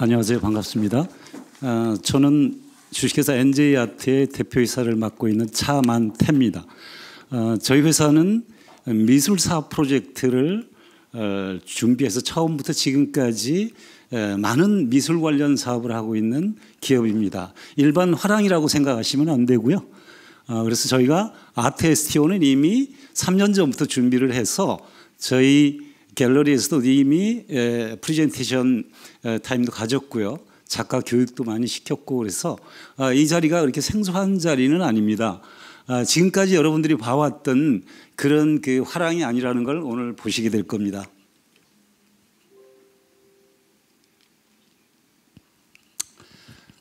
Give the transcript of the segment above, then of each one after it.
안녕하세요. 반갑습니다. 아, 저는 주식회사 NJ아트의 대표이사를 맡고 있는 차만태입니다. 아, 저희 회사는 미술사 프로젝트를 어, 준비해서 처음부터 지금까지 에, 아, 많은 미술 관련 사업을 하고 있는 기업입니다. 일반 화랑이라고 생각하시면 안 되고요. 아, 그래서 저희가 아트 에스티는 이미 3년 전부터 준비를 해서 저희 갤러리에서도 이미 예, 프리젠테이션 예, 타임도 가졌고요. 작가 교육도 많이 시켰고 그래서 아, 이 자리가 그렇게 생소한 자리는 아닙니다. 아, 지금까지 여러분들이 봐왔던 그런 그 화랑이 아니라는 걸 오늘 보시게 될 겁니다.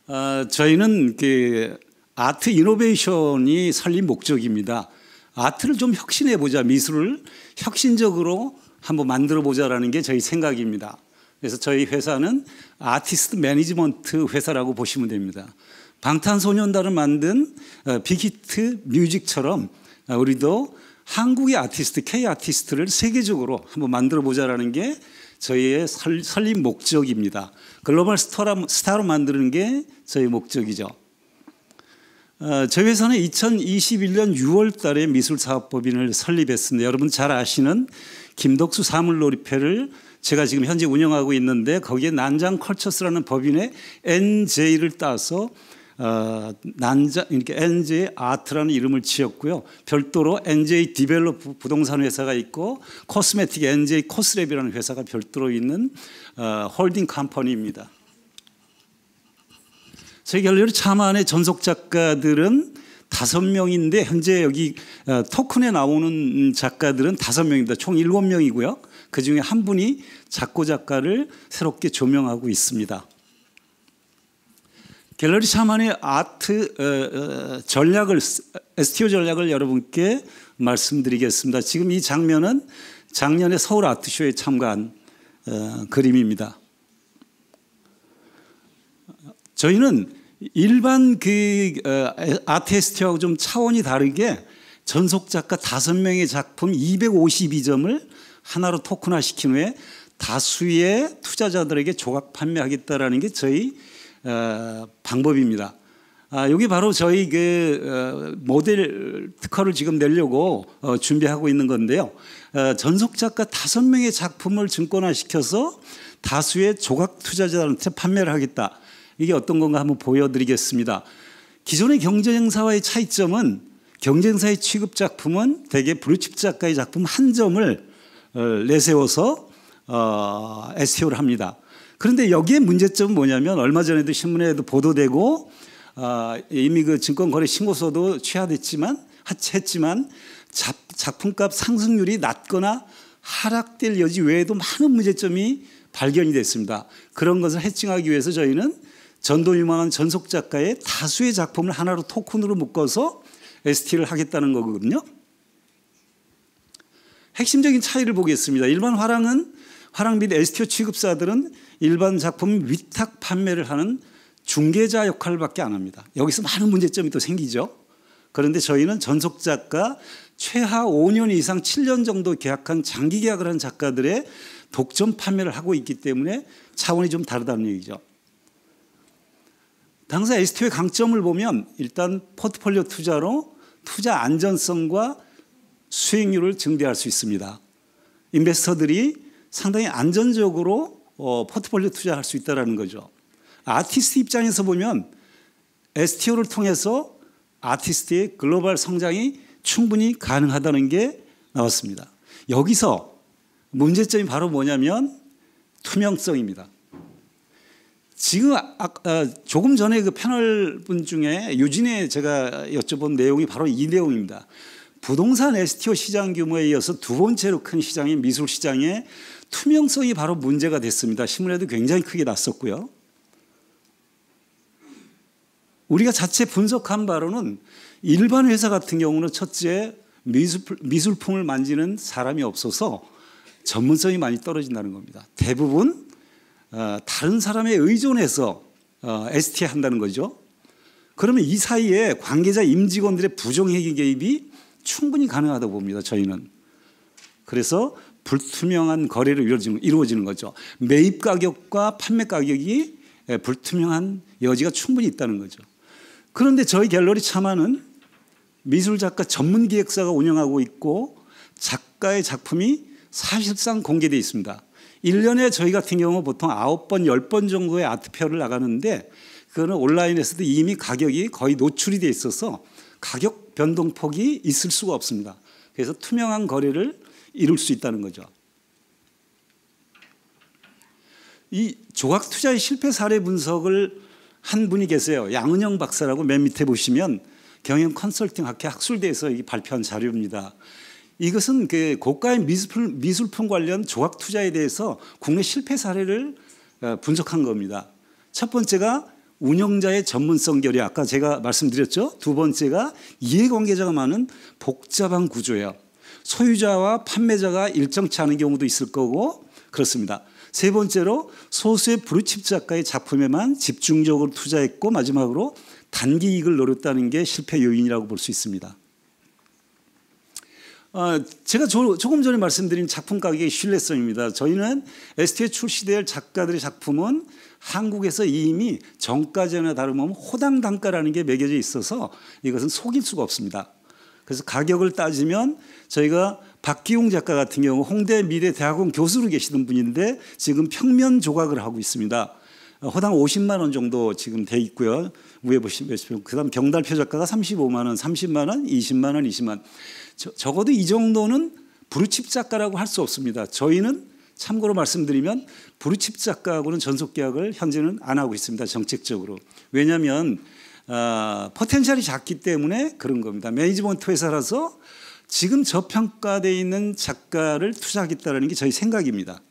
아, 저희는 그 아트 이노베이션이 살린 목적입니다. 아트를 좀 혁신해 보자, 미술을 혁신적으로 한번 만들어 보자라는 게 저희 생각입니다. 그래서 저희 회사는 아티스트 매니지먼트 회사라고 보시면 됩니다. 방탄소년단을 만든 어, 빅히트 뮤직처럼 어, 우리도 한국의 아티스트, K 아티스트를 세계적으로 한번 만들어 보자라는 게 저희의 설립 목적입니다. 글로벌 스타라, 스타로 만드는 게 저희 목적이죠. 어, 저희 회사는 2021년 6월 달에 미술사업법인을 설립했습니다. 여러분 잘 아시는 김덕수 사물놀이패를 제가 지금 현재 운영하고 있는데 거기에 난장 컬처스라는 법인의 NJ를 따서 어, 난장 이렇게 그러니까 NJ 아트라는 이름을 지었고요. 별도로 NJ 디벨롭 부동산 회사가 있고 코스메틱 NJ 코스랩이라는 회사가 별도로 있는 어, 홀딩 컴퍼니입니다. 제 결론으로 참안의 전속 작가들은 다섯 명인데 현재 여기 어, 토큰에 나오는 작가들은 다섯 명입니다. 총 일곱 명이고요. 그 중에 한 분이 작고 작가를 새롭게 조명하고 있습니다. 갤러리 샤만의 아트 어, 어, 전략을 STO 전략을 여러분께 말씀드리겠습니다. 지금 이 장면은 작년에 서울 아트쇼에 참가한 그림입니다. 저희는 일반 그아테스트하고좀 어, 차원이 다르게 전속 작가 다섯 명의 작품 252점을 하나로 토큰화 시킨 후에 다수의 투자자들에게 조각 판매하겠다라는 게 저희 어, 방법입니다. 아, 여기 바로 저희 그 어, 모델 특허를 지금 내려고 준비하고 있는 건데요. 전속 작가 다섯 명의 작품을 증권화 시켜서 다수의 조각 투자자들한테 판매를 하겠다. 이게 어떤 건가 한번 보여드리겠습니다. 기존의 경제행사와의 차이점은 경쟁사의 취급 작품은 대개 브루칩 작가의 작품 한 점을 어, 내세워서 어, SEO를 합니다. 그런데 여기에 문제점은 뭐냐면 얼마 전에도 신문에도 보도되고 어, 이미 그 증권거래 신고서도 취하됐지만 하체했지만 작품값 상승률이 낮거나 하락될 여지 외에도 많은 문제점이 발견이 됐습니다. 그런 것을 해칭하기 위해서 저희는 전도 유망한 전속 작가의 다수의 작품을 하나로 토큰으로 묶어서 ST를 하겠다는 거거든요. 핵심적인 차이를 보겠습니다. 일반 화랑은 화랑 및 STO 취급사들은 일반 작품 위탁 판매를 하는 중개자 역할밖에 안 합니다. 여기서 많은 문제점이 또 생기죠. 그런데 저희는 전속 작가 최하 5년 이상 7년 정도 계약한 장기 계약을 한 작가들의 독점 판매를 하고 있기 때문에 차원이 좀 다르다는 얘기죠. 당사 STO의 강점을 보면 일단 포트폴리오 투자로 투자 안전성과 수익률을 증대할 수 있습니다. 인베스터들이 상당히 안전적으로 어, 포트폴리오 투자할 수 있다는 거죠. 아티스트 입장에서 보면 STO를 통해서 아티스트의 글로벌 성장이 충분히 가능하다는 게 나왔습니다. 여기서 문제점이 바로 뭐냐면 투명성입니다. 지금 아, 아, 조금 전에 그 패널 분 중에 유진에 제가 여쭤본 내용이 바로 이 내용입니다. 부동산 STO 시장 규모에 이어서 두 번째로 큰 시장인 미술 시장의 투명성이 바로 문제가 됐습니다. 신문에도 굉장히 크게 났었고요. 우리가 자체 분석한 바로는 일반 회사 같은 경우는 첫째 미술품을 만지는 사람이 없어서 전문성이 많이 떨어진다는 겁니다. 대부분 어, 다른 사람에 의존해서 어, ST 한다는 거죠. 그러면 이 사이에 관계자 임직원들의 부정행위 개입이 충분히 가능하다고 봅니다. 저희는. 그래서 불투명한 거래로 이루어지는, 거죠. 매입 가격과 판매 가격이 예, 불투명한 여지가 충분히 있다는 거죠. 그런데 저희 갤러리 참화는 미술 작가 전문 기획사가 운영하고 있고 작가의 작품이 사실상 공개되어 있습니다. 1년에 저희 같은 경우 보통 9번, 10번 정도의 아트페어를 나가는데 그거는 온라인에서도 이미 가격이 거의 노출이 돼 있어서 가격 변동폭이 있을 수가 없습니다. 그래서 투명한 거래를 이룰 수 있다는 거죠. 이 조각 투자의 실패 사례 분석을 한 분이 계세요. 양은영 박사라고 맨 밑에 보시면 경영 컨설팅 학회 학술대에서 발표한 자료입니다. 이것은 그 고가의 미술품, 미술품 관련 조각 투자에 대해서 국내 실패 사례를 어, 분석한 겁니다. 첫 번째가 운영자의 전문성 결여 아까 제가 말씀드렸죠. 두 번째가 이해관계자가 많은 복잡한 구조예요. 소유자와 판매자가 일정치 않은 경우도 있을 거고 그렇습니다. 세 번째로 소수의 브루칩 작가의 작품에만 집중적으로 투자했고 마지막으로 단기 이익을 노렸다는 게 실패 요인이라고 볼 수 있습니다. 어, 제가 조, 금 전에 말씀드린 작품 가격의 신뢰성입니다. 저희는 에스티에 출시될 작가들의 작품은 한국에서 이미 정가제나 다름없는 호당 단가라는 게 매겨져 있어서 이것은 속일 수가 없습니다. 그래서 가격을 따지면 저희가 박기웅 작가 같은 경우 홍대 미래대학원 교수로 계시던 분인데 지금 평면 조각을 하고 있습니다. 어, 호당 50만 원 정도 지금 돼 있고요. 위에 보시면 그다음 경달표 작가가 35만 원, 30만 원, 20만 원, 20만 원. 저, 어도이 정도는 브루칩 작가라고 할 수 없습니다. 저희는 참고로 말씀드리면 브루칩 작가하고는 전속 계약을 현재는 안 하고 있습니다. 정책적으로. 왜냐하면 어, 아, 포텐셜이 작기 때문에 그런 겁니다. 매니지먼트 회사라서 지금 저평가되어 있는 작가를 투자하겠다는 게 저희 생각입니다.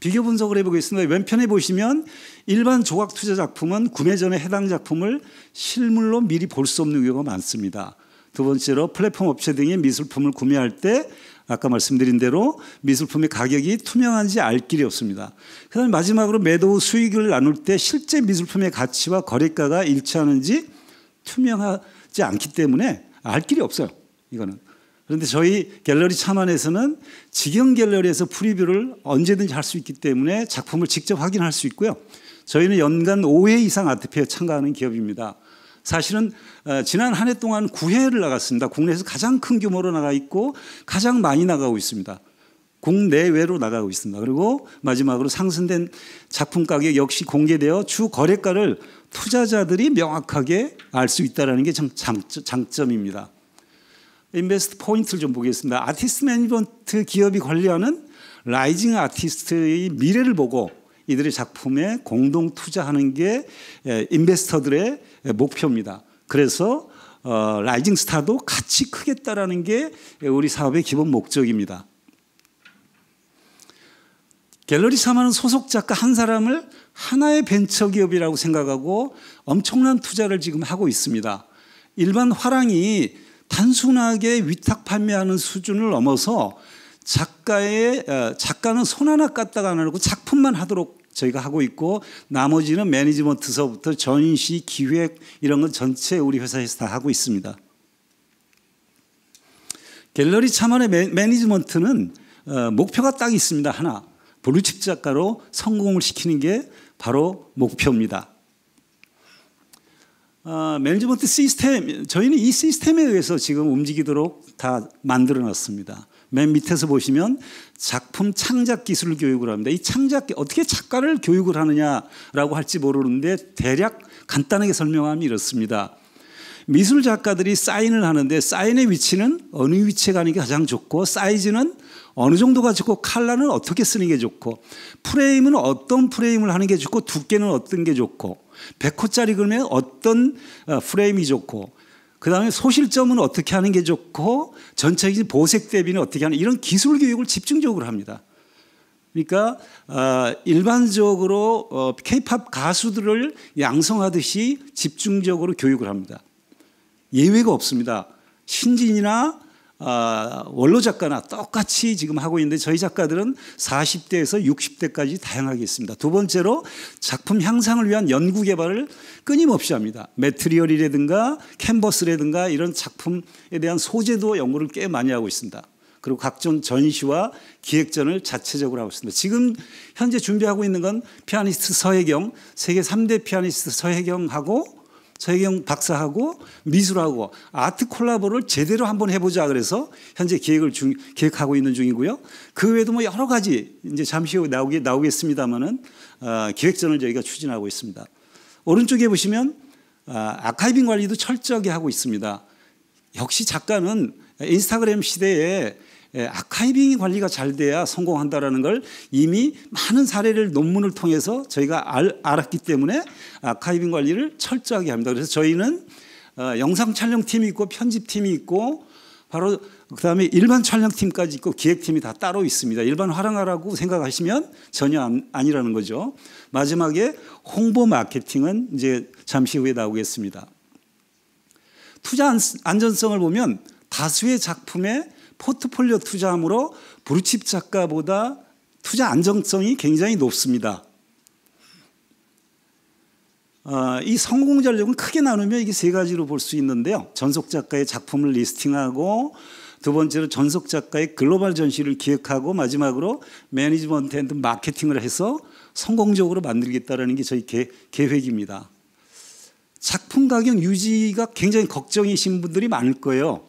비교 분석을 해보겠습니다. 왼편에 보시면 일반 조각 투자 작품은 구매 전에 해당 작품을 실물로 미리 볼 수 없는 경우가 많습니다. 두 번째로 플랫폼 업체 등의 미술품을 구매할 때 아까 말씀드린 대로 미술품의 가격이 투명한지 알 길이 없습니다. 그다음 에 마지막으로 매도 후 수익을 나눌 때 실제 미술품의 가치와 거래가가 일치하는지 투명하지 않기 때문에 알 길이 없어요. 이거는. 그런데 저희 갤러리 차안에서는 직영 갤러리에서 프리뷰를 언제든지 할 수 있기 때문에 작품을 직접 확인할 수 있고요. 저희는 연간 5회 이상 아트페어 참가하는 기업입니다. 사실은 어, 지난 한 해 동안 9회를 나갔습니다. 국내에서 가장 큰 규모로 나가 있고 가장 많이 나가고 있습니다. 국내외로 나가고 있습니다. 그리고 마지막으로 상승된 작품 가격 역시 공개되어 주 거래가를 투자자들이 명확하게 알 수 있다는 게 장점입니다. 인베스트 포인트를 좀 보겠습니다. 아티스트 매니지먼트 기업이 관리하는 라이징 아티스트의 미래를 보고 이들의 작품에 공동 투자하는 게 인베스터들의 예, 목표입니다. 그래서 어, 라이징 스타도 같이 크겠다라는 게 우리 사업의 기본 목적입니다. 갤러리 사마는 소속 작가 한 사람을 하나의 벤처 기업이라고 생각하고 엄청난 투자를 지금 하고 있습니다. 일반 화랑이 단순하게 위탁 판매하는 수준을 넘어서 작가의 어, 작가는 손 하나 까딱 안 하고 작품만 하도록 저희가 하고 있고 나머지는 매니지먼트서부터 전시 기획 이런 건 전체 우리 회사에서 다 하고 있습니다. 갤러리 차만의 매, 니지먼트는 어, 목표가 딱 있습니다. 하나 블루칩 작가로 성공을 시키는 게 바로 목표입니다. 어, 매니지먼트 시스템 저희는 이 시스템에 의해서 지금 움직이도록 다 만들어놨습니다. 맨 밑에서 보시면 작품 창작 기술 교육을 합니다. 이 창작 어떻게 작가를 교육을 하느냐라고 할지 모르는데 대략 간단하게 설명하면 이렇습니다. 미술 작가들이 사인을 하는데 사인의 위치는 어느 위치에 가는 게 가장 좋고 사이즈는 어느 정도가 좋고 칼라는 어떻게 쓰는 게 좋고 프레임은 어떤 프레임을 하는 게 좋고 두께는 어떤 게 좋고 100호짜리 그러면 어떤 어, 프레임이 좋고 그 다음에 소실점은 어떻게 하는 게 좋고 전체적인 보색 대비는 어떻게 하는 이런 기술 교육을 집중적으로 합니다. 그러니까 아, 일반적으로 케이팝 어, 가수들을 양성하듯이 집중적으로 교육을 합니다. 예외가 없습니다. 신진이나 아, 원로 작가나 똑같이 지금 하고 있는데 저희 작가들은 40대에서 60대까지 다양하게 있습니다. 두 번째로 작품 향상을 위한 연구 개발을 끊임없이 합니다. 매트리얼이라든가 캔버스라든가 이런 작품에 대한 소재도 연구를 꽤 많이 하고 있습니다. 그리고 각종 전시와 기획전을 자체적으로 하고 있습니다. 지금 현재 준비하고 있는 건 피아니스트 서혜경, 세계 3대 피아니스트 서혜경하고 서혜경 박사하고 미술하고 아트 콜라보를 제대로 한번 해보자 그래서 현재 계획을 중, 계획하고 있는 중이고요. 그 외에도 뭐 여러 가지 이제 잠시 후에 나오게, 나오겠습니다만은 어, 기획전을 저희가 추진하고 있습니다. 오른쪽에 보시면 어, 아카이빙 관리도 철저하게 하고 있습니다. 역시 작가는 인스타그램 시대에 예, 아카이빙 관리가 잘 돼야 성공한다라는 걸 이미 많은 사례를 논문을 통해서 저희가 알, 았기 때문에 아카이빙 관리를 철저하게 합니다. 그래서 저희는 어, 영상 촬영팀이 있고 편집팀이 있고 바로 그다음에 일반 촬영팀까지 있고 기획팀이 다 따로 있습니다. 일반 활용하라고 생각하시면 전혀 아니라는 거죠. 마지막에 홍보 마케팅은 이제 잠시 후에 나오겠습니다. 투자 안전성을 보면 다수의 작품에 포트폴리오 투자하므로 브루칩 작가보다 투자 안정성이 굉장히 높습니다. 아, 이 성공 전략은 크게 나누면 이게 세 가지로 볼 수 있는데요. 전속 작가의 작품을 리스팅하고 두 번째로 전속 작가의 글로벌 전시를 기획하고 마지막으로 매니지먼트 앤드 마케팅을 해서 성공적으로 만들겠다라는 게 저희 계, 계획입니다. 작품 가격 유지가 굉장히 걱정이신 분들이 많을 거예요.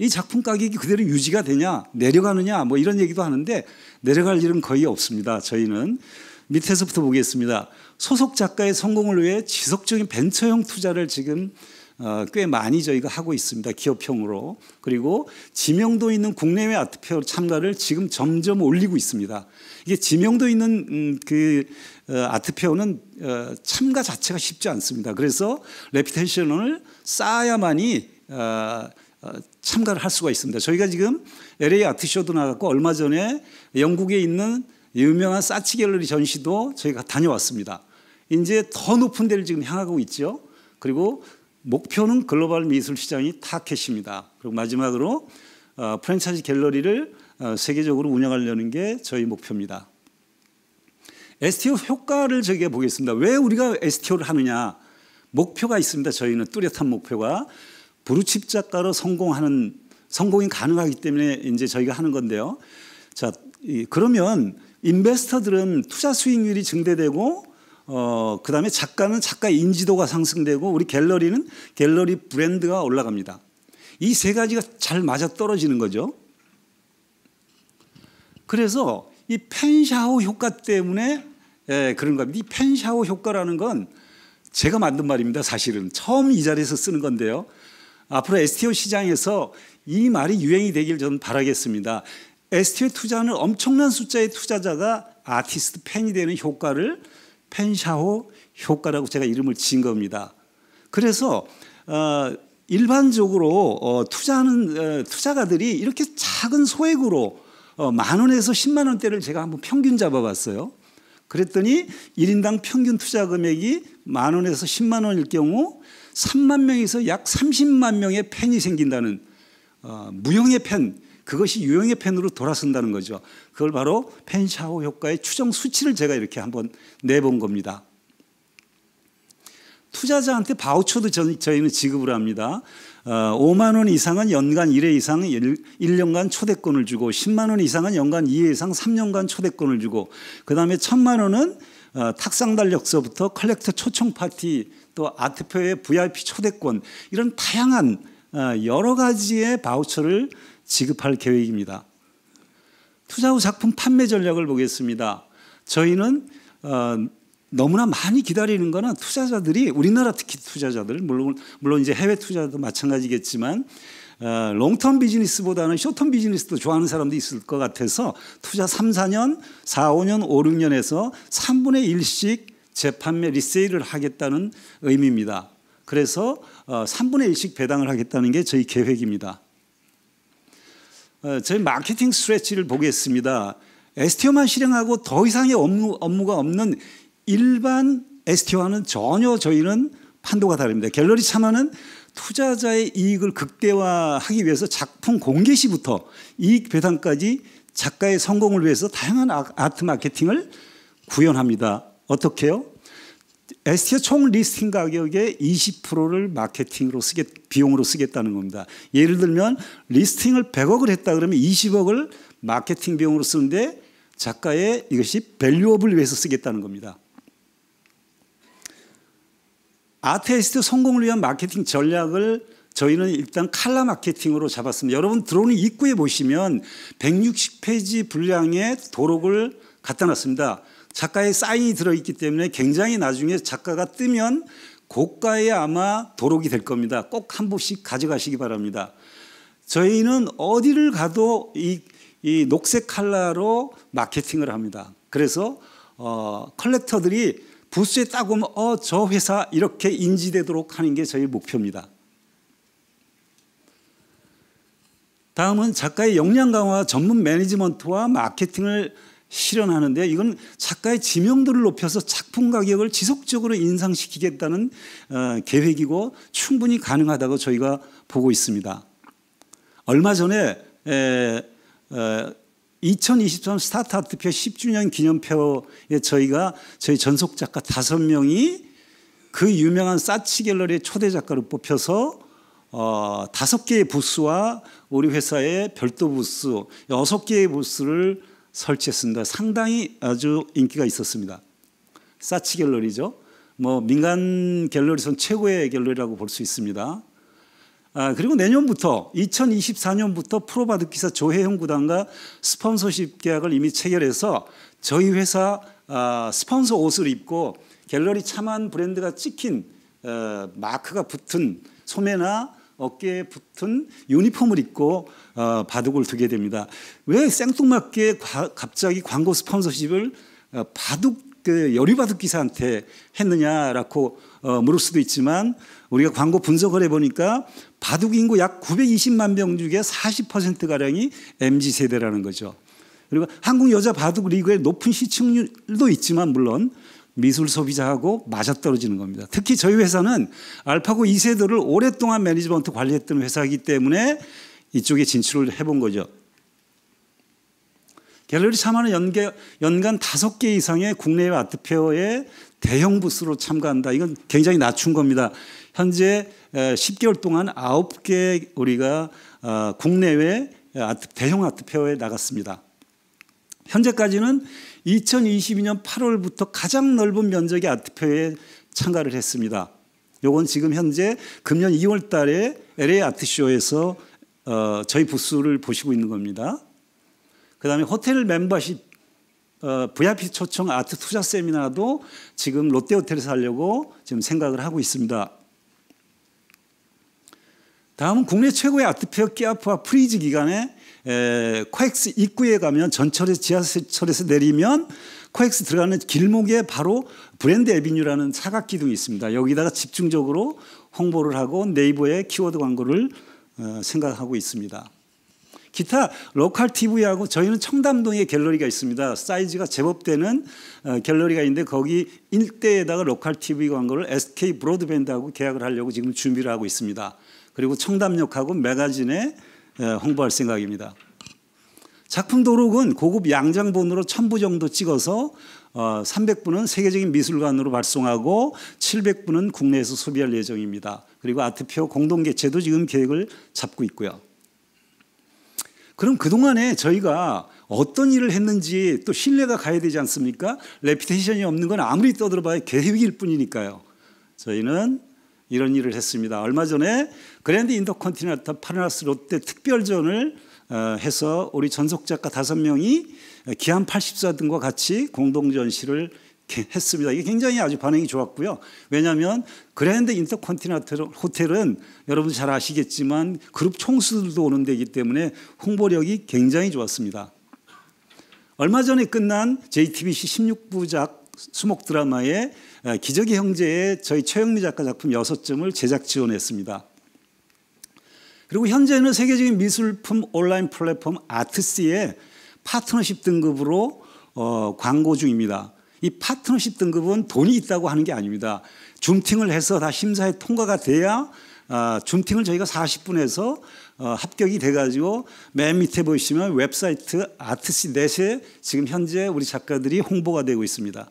이 작품 가격이 그대로 유지가 되냐 내려가느냐 뭐 이런 얘기도 하는데 내려갈 일은 거의 없습니다. 저희는 밑에서부터 보겠습니다. 소속 작가의 성공을 위해 지속적인 벤처형 투자를 지금 어, 꽤 많이 저희가 하고 있습니다. 기업형으로. 그리고 지명도 있는 국내외 아트페어 참가를 지금 점점 올리고 있습니다. 이게 지명도 있는 음, 그 어, 아트페어는 어, 참가 자체가 쉽지 않습니다. 그래서 레피테이션을 쌓아야만이 참가를 할 수가 있습니다. 저희가 지금 LA 아트쇼도 나갔고 얼마 전에 영국에 있는 유명한 사치 갤러리 전시도 저희가 다녀왔습니다. 이제 더 높은 데를 지금 향하고 있죠. 그리고 목표는 글로벌 미술 시장이 타켓입니다. 그리고 마지막으로 어, 프랜차이즈 갤러리를 어, 세계적으로 운영하려는 게 저희 목표입니다. STO 효과를 저기해 보겠습니다. 왜 우리가 STO를 하느냐? 목표가 있습니다. 저희는 뚜렷한 목표가 부르칩 작가로 성공하는 성공이 가능하기 때문에 이제 저희가 하는 건데요. 자, 그러면 인베스터들은 투자 수익률이 증대되고 어, 그다음에 작가는 작가 인지도가 상승되고 우리 갤러리는 갤러리 브랜드가 올라갑니다. 이 세 가지가 잘 맞아 떨어지는 거죠. 그래서 이 펜샤오 효과 때문에 예, 그런 겁니다. 이 펜샤오 효과라는 건 제가 만든 말입니다. 사실은 처음 이 자리에서 쓰는 건데요. 앞으로 STO 시장에서 이 말이 유행이 되길 저는 바라겠습니다. s t o 투자는 엄청난 숫자의 투자자가 아티스트 팬이 되는 효과를 팬샤오 효과라고 제가 이름을 지은 겁니다. 그래서 어, 일반적으로 어, 투자하는 어, 투자가들이 이렇게 작은 소액으로 어, 만 원에서 10만 원대를 제가 한번 평균 잡아봤어요. 그랬더니 1인당 평균 투자 금액이 만 원에서 10만 원일 경우 3만 명에서 약 30만 명의 팬이 생긴다는 어, 무형의 팬 그것이 유형의 팬으로 돌아선다는 거죠. 그걸 바로 팬샤워 효과의 추정 수치를 제가 이렇게 한번 내본 겁니다. 투자자한테 바우처도 저희는 지급을 합니다. 5만 어, 원 이상은 연간 1회 이상 1년간 초대권을 주고 10만 원 이상은 연간 2회 이상 3년간 초대권을 주고 그다음에 1000만 원은 어, 탁상 달력서부터 컬렉터 초청 파티 또 아트페의 VIP 초대권 이런 다양한 어, 여러 가지의 바우처를 지급할 계획입니다. 투자 후 작품 판매 전략을 보겠습니다. 저희는 어, 너무나 많이 기다리는 거는 투자자들이 우리나라 특히 투자자들 물론 물론 이제 해외 투자도 마찬가지겠지만 어, 롱텀 비즈니스보다는 쇼텀 비즈니스도 좋아하는 사람도 있을 것 같아서 투자 3, 4년, 4, 5년, 5, 6년에서 3분의 1씩 재판매 리세일을 하겠다는 의미입니다. 그래서 3분의 어, 1씩 배당을 하겠다는 게 저희 계획입니다. 어, 저희 마케팅 스트레치를 보겠습니다. STO만 실행하고 더 이상의 업무, 업무가 없는 일반 STO와는 전혀 저희는 판도가 다릅니다. 갤러리 참화는 투자자의 이익을 극대화하기 위해서 작품 공개 시부터 이익 배당까지 작가의 성공을 위해서 다양한 아, 아트 마케팅을 구현합니다. 어떻게요? 에스티아 총 리스팅 가격의 20%를 마케팅으로 쓰겠 비용으로 쓰겠다는 겁니다. 예를 들면 리스팅을 100억을 했다 그러면 20억을 마케팅 비용으로 쓰는데 작가의 이것이 밸류업을 위해서 쓰겠다는 겁니다. 아테스트 성공을 위한 마케팅 전략을 저희는 일단 칼라 마케팅으로 잡았습니다. 여러분 들어 입구에 보시면 160페이지 분량의 도록을 갖다 놨습니다. 작가의 사인이 들어있기 때문에 굉장히 나중에 작가가 뜨면 고가에 아마 도록이 될 겁니다. 꼭 한 부씩 가져가시기 바랍니다. 저희는 어디를 가도 이, 이 녹색 칼라로 마케팅을 합니다. 그래서 어, 컬렉터들이 부스에 딱 오면 어, 저 회사 이렇게 인지되도록 하는 게 저희 목표입니다. 다음은 작가의 역량 강화 전문 매니지먼트와 마케팅을 실현하는데 이건 작가의 지명도를 높여서 작품 가격을 지속적으로 인상시키겠다는 어, 계획이고 충분히 가능하다고 저희가 보고 있습니다. 얼마 전에 2023 어, 스타트 아트표 10주년 기념표에 저희가 저희 전속 작가 5명이 그 유명한 사치 갤러리의 초대 작가로 뽑혀서 어, 다섯 개의 부스와 우리 회사의 별도 부스, 여섯 개의 부스를 설치했습니다. 상당히 아주 인기가 있었습니다. 사치 갤러리죠. 뭐 민간 갤러리선 최고의 갤러리라고 볼 수 있습니다. 아, 그리고 내년부터 2024년부터 프로바드 기사 조혜영 구단과 스폰서십 계약을 이미 체결해서 저희 회사 아, 스폰서 옷을 입고 갤러리 참한 브랜드가 찍힌 어, 마크가 붙은 소매나 어깨에 붙은 유니폼을 입고 어, 바둑을 두게 됩니다. 왜 생뚱맞게 과, 갑자기 광고 스폰서십을 어, 바둑 그 여리바둑 기사한테 했느냐라고 어, 물을 수도 있지만 우리가 광고 분석을 해보니까 바둑 인구 약 920만 명 중에 40% 가량이 mz 세대라는 거죠. 그리고 한국 여자 바둑 리그의 높은 시청률도 있지만 물론 미술 소비자하고 맞아떨어지는 겁니다. 특히 저희 회사는 알파고 2세들을 오랫동안 매니지먼트 관리했던 회사이기 때문에 이쪽에 진출을 해본 거죠. 갤러리 샤마는 연계, 연간 5개 이상의 국내 아트 페어에 대형 부스로 참가한다. 이건 굉장히 낮춘 겁니다. 현재 10개월 동안 9개 우리가 아, 국내외 대형 아트 페어에 나갔습니다. 현재까지는 2022년 8월부터 가장 넓은 면적의 아트표에 참가를 했습니다. 요건 지금 현재 금년 2월 달에 LA 아트쇼에서 어, 저희 부스를 보시고 있는 겁니다. 그 다음에 호텔 멤버십 어, VIP 초청 아트 투자 세미나도 지금 롯데호텔에서 하려고 지금 생각을 하고 있습니다. 다음은 국내 최고의 아트페어 끼아프와 프리즈 기간에 에, 코엑스 입구에 가면 전철에 지하철에서 내리면 코엑스 들어가는 길목에 바로 브랜드 에비뉴라는 사각기둥이 있습니다. 여기다가 집중적으로 홍보를 하고 네이버에 키워드 광고를 어, 생각하고 있습니다. 기타 로컬 TV하고 저희는 청담동에 갤러리가 있습니다. 사이즈가 제법 되는 어, 갤러리가 있는데 거기 일대에다가 로컬 TV 광고를 SK 브로드밴드하고 계약을 하려고 지금 준비를 하고 있습니다. 그리고 청담역하고 매가진에 예, 홍보할 생각입니다. 작품 도록은 고급 양장본으로 천부 정도 찍어서 300부는 어, 세계적인 미술관으로 발송하고 700부는 국내에서 소비할 예정입니다. 그리고 아트표 공동 개최도 지금 계획을 잡고 있고요. 그럼 그동안에 저희가 어떤 일을 했는지 또 신뢰가 가야 되지 않습니까? 레피테이션이 없는 건 아무리 떠들어봐야 계획일 뿐이니까요. 저희는 이런 일을 했습니다. 얼마 전에 그랜드 인터컨티넨탈 파르나스 롯데 특별전을 어, 해서 우리 전속 작가 다섯 명이 기한 84 등과 같이 공동 전시를 했습니다. 이게 굉장히 아주 반응이 좋았고요. 왜냐하면 그랜드 인터컨티넨탈 호텔은 여러분 잘 아시겠지만 그룹 총수들도 오는 데이기 때문에 홍보력이 굉장히 좋았습니다. 얼마 전에 끝난 JTBC 16부작 수목 드라마의 기적의 형제의 저희 최영미 작가 작품 6점을 제작 지원했습니다. 그리고 현재는 세계적인 미술품 온라인 플랫폼 아트스의 파트너십 등급으로 어, 광고 중입니다. 이 파트너십 등급은 돈이 있다고 하는 게 아닙니다. 줌팅을 해서 다 심사에 통과가 돼야 아, 줌팅을 저희가 40분에서 어, 합격이 돼가지고 맨 밑에 보시면 웹사이트 아트시 넷에 지금 현재 우리 작가들이 홍보가 되고 있습니다.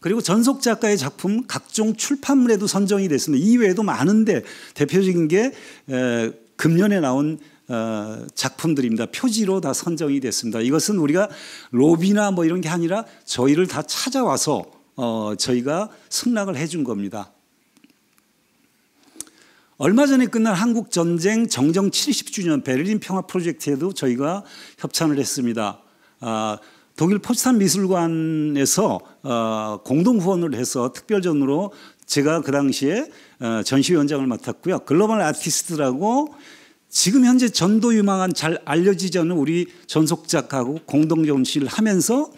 그리고 전속 작가의 작품 각종 출판물에도 선정이 됐습니다. 이외에도 많은데 대표적인 게 에, 금년에 나온 어, 작품들입니다. 표지로 다 선정이 됐습니다. 이것은 우리가 로비나 뭐 이런 게 아니라 저희를 다 찾아와서 어, 저희가 승낙을 해 준 겁니다. 얼마 전에 끝난 한국 전쟁 정정 70주년 베를린 평화 프로젝트에도 저희가 협찬을 했습니다. 아, 독일 포츠담 미술관에서 어, 공동 후원을 해서 특별전으로 제가 그 당시에 어, 전시위원장을 맡았고요. 글로벌 아티스트라고 지금 현재 전도 유망한 잘 알려지지 않은 우리 전속작하고 공동 전시를 하면서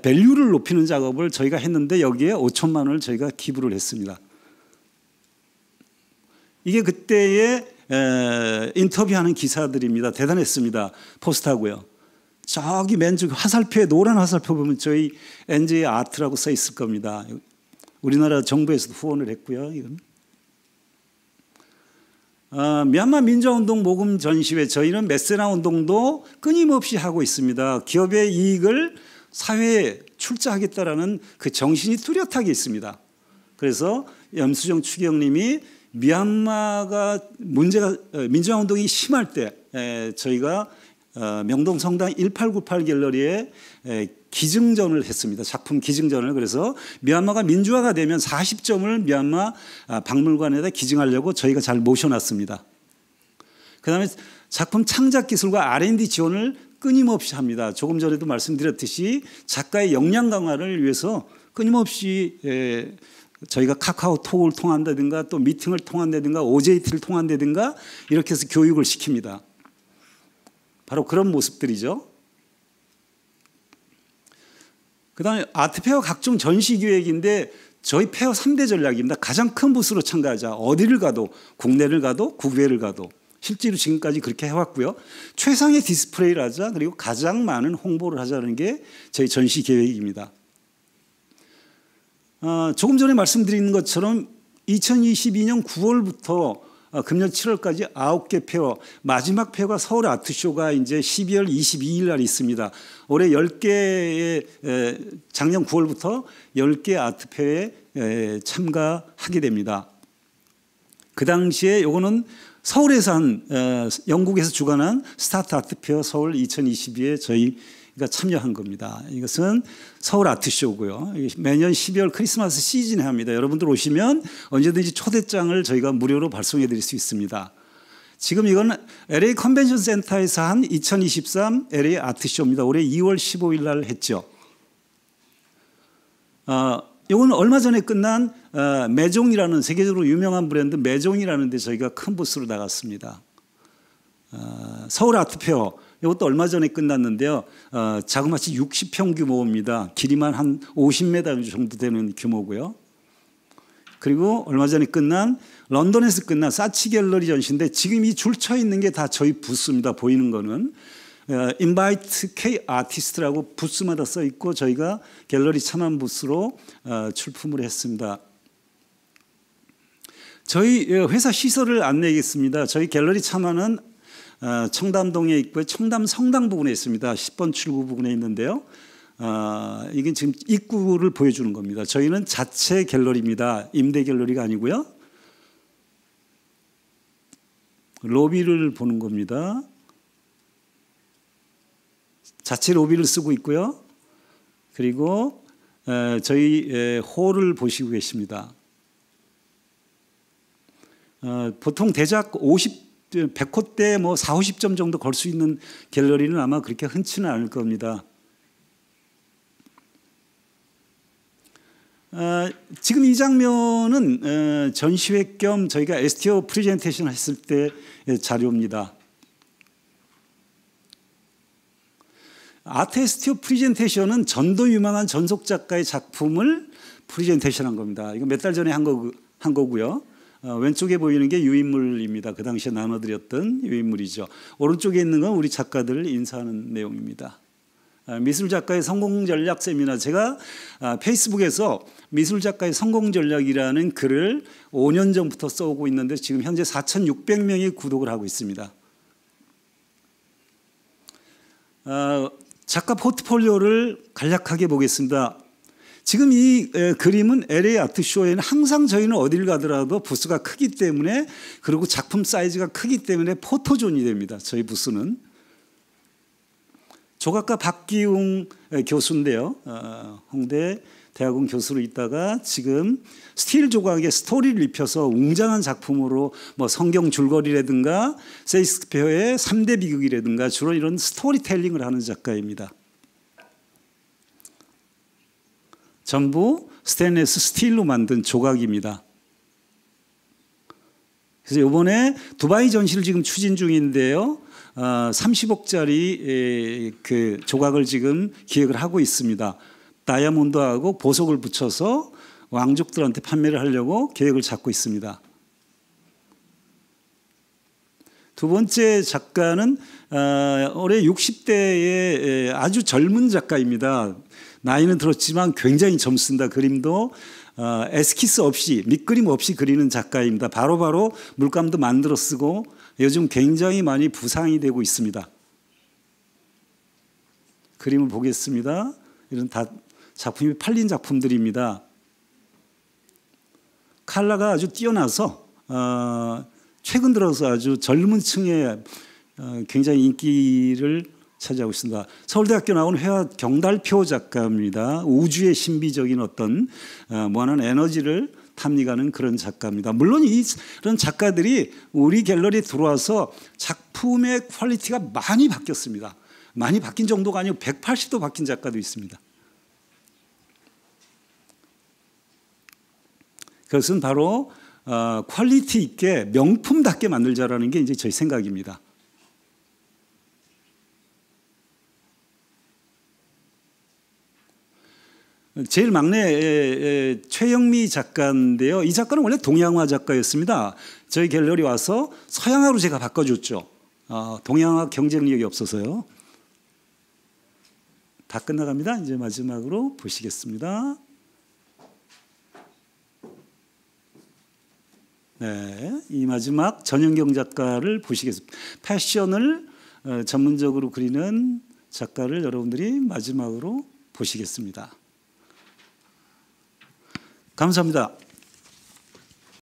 밸류를 높이는 작업을 저희가 했는데 여기에 5천만 원을 저희가 기부를 했습니다. 이게 그때의 에, 인터뷰하는 기사들입니다. 대단했습니다. 포스트하고요. 저기 맨쪽 화살표에 노란 화살표 보면 저희 NJ 아트라고 써 있을 겁니다. 우리나라 정부에서도 후원을 했고요. 이건. 어, 미얀마 민주화운동 모금 전시회 저희는 메세나 운동도 끊임없이 하고 있습니다. 기업의 이익을 사회에 출자하겠다라는 그 정신이 뚜렷하게 있습니다. 그래서 염수정 추경님이 미얀마가 문제가 어, 민주화운동이 심할 때 에, 저희가 어, 명동 성당 1898 갤러리에 기증전을 했습니다. 작품 기증전을 그래서 미얀마가 민주화가 되면 40점을 미얀마 아, 박물관에다 기증하려고 저희가 잘 모셔놨습니다. 그다음에 작품 창작 기술과 R&D 지원을 끊임없이 합니다. 조금 전에도 말씀드렸듯이 작가의 역량 강화를 위해서 끊임없이 저희가 카카오톡을 통한다든가 또 미팅을 통한다든가 OJT를 통한다든가 이렇게 해서 교육을 시킵니다. 바로 그런 모습들이죠. 그 다음에 아트페어 각종 전시 기획인데 저희 페어 3대 전략입니다. 가장 큰 부스로 참가하자. 어디를 가도 국내를 가도 국외를 가도 실제로 지금까지 그렇게 해왔고요. 최상의 디스플레이를 하자 그리고 가장 많은 홍보를 하자는 게 저희 전시 계획입니다. 아, 조금 전에 말씀드린 것처럼 2022년 9월부터 어, 금년 7월까지 9개 페어, 마지막 페어가 서울 아트쇼가 이제 12월 22일 날 있습니다. 올해 10개의, 작년 9월부터 10개 아트페어에 참가하게 됩니다. 그 당시에 요거는 서울에서 한, 어, 영국에서 주관한 스타트 아트페어 서울 2022에 저희 그러니까 참여한 겁니다. 이것은 서울 아트쇼고요. 매년 12월 크리스마스 시즌에 합니다. 여러분들 오시면 언제든지 초대장을 저희가 무료로 발송해 드릴 수 있습니다. 지금 이건 LA 컨벤션 센터에서 한 2023 LA 아트쇼입니다. 올해 2월 15일 날 했죠. 어, 이건 얼마 전에 끝난 어, 매종이라는 세계적으로 유명한 브랜드 매종이라는 데 저희가 큰 부스로 나갔습니다. 어, 서울 아트페어 이것도 얼마 전에 끝났는데요. 어, 자그마치 60평 규모입니다. 길이만 한 50m 정도 되는 규모고요. 그리고 얼마 전에 끝난 런던에서 끝난 사치 갤러리 전시인데 지금 이 줄쳐 있는 게 다 저희 부스입니다. 보이는 거는 인바이트 어, K 아티스트라고 부스마다 써 있고 저희가 갤러리 참한 부스로 어, 출품을 했습니다. 저희 어, 회사 시설을 안내하겠습니다. 저희 갤러리 참화는 어, 청담동에 있고 청담 성당 부근에 있습니다. 10번 출구 부근에 있는데요. 어, 이게 지금 입구를 보여주는 겁니다. 저희는 자체 갤러리입니다. 임대 갤러리가 아니고요. 로비를 보는 겁니다. 자체 로비를 쓰고 있고요. 그리고 저희 홀을 보시고 계십니다. 어, 보통 대략 50 100호 때 뭐 4, 50점 정도 걸 수 있는 갤러리는 아마 그렇게 흔치는 않을 겁니다. 어, 지금 이 장면은 어, 전시회 겸 저희가 STO 프리젠테이션 했을 때 자료입니다. 아트 STO 프리젠테이션은 전도 유망한 전속 작가의 작품을 프리젠테이션 한 겁니다. 이거 몇 달 전에 한, 거, 한 거고요. 어, 왼쪽에 보이는 게 유인물입니다. 그 당시에 나눠드렸던 유인물이죠. 오른쪽에 있는 건 우리 작가들 인사하는 내용입니다. 아, 미술 작가의 성공 전략 세미나 제가 아, 페이스북에서 미술 작가의 성공 전략이라는 글을 5년 전부터 써오고 있는데 지금 현재 4,600명이 구독을 하고 있습니다. 아, 작가 포트폴리오를 간략하게 보겠습니다. 지금 이 그림은 LA 아트쇼에는 항상 저희는 어딜 가더라도 부스가 크기 때문에 그리고 작품 사이즈가 크기 때문에 포토존이 됩니다. 저희 부스는. 조각가 박기웅 교수인데요. 어, 홍대 대학원 교수로 있다가 지금 스틸 조각에 스토리를 입혀서 웅장한 작품으로 뭐 성경 줄거리라든가 세이스피어의 3대 비극이라든가 주로 이런 스토리텔링을 하는 작가입니다. 전부 스테인레스 스틸로 만든 조각입니다. 그래서 이번에 두바이 전시를 지금 추진 중인데요. 30억짜리 아, 그 조각을 지금 기획을 하고 있습니다. 다이아몬드하고 보석을 붙여서 왕족들한테 판매를 하려고 계획을 잡고 있습니다. 두 번째 작가는 아, 올해 60대의 아주 젊은 작가입니다. 나이는 들었지만 굉장히 점니다 그림도 어, 에스키스 없이 밑그림 없이 그리는 작가입니다. 바로바로 바로 물감도 만들어 쓰고 요즘 굉장히 많이 부상이 되고 있습니다. 그림을 보겠습니다. 이런 다 작품이 팔린 작품들입니다. 칼라가 아주 뛰어나서 어, 최근 들어서 아주 젊은 층에 어, 굉장히 인기를 차지하고 있습니다. 서울대학교 나온 회화 경달표 작가입니다. 우주의 신비적인 어떤 뭐하는 아, 에너지를 탐닉하는 그런 작가입니다. 물론 이런 작가들이 우리 갤러리 들어와서 작품의 퀄리티가 많이 바뀌었습니다. 많이 바뀐 정도가 아니고 180도 바뀐 작가도 있습니다. 그것은 바로 어, 퀄리티 있게 명품답게 만들자라는 게 이제 저희 생각입니다. 제일 막내 최영미 작가인데요. 이 작가는 원래 동양화 작가였습니다. 저희 갤러리 와서 서양화로 제가 바꿔줬죠. 아, 동양화 경쟁력이 없어서요. 다 끝나갑니다. 이제 마지막으로 보시겠습니다. 네, 이 마지막 전현경 작가를 보시겠습니다. 패션을 어, 전문적으로 그리는 작가를 여러분들이 마지막으로 보시겠습니다. 감사합니다.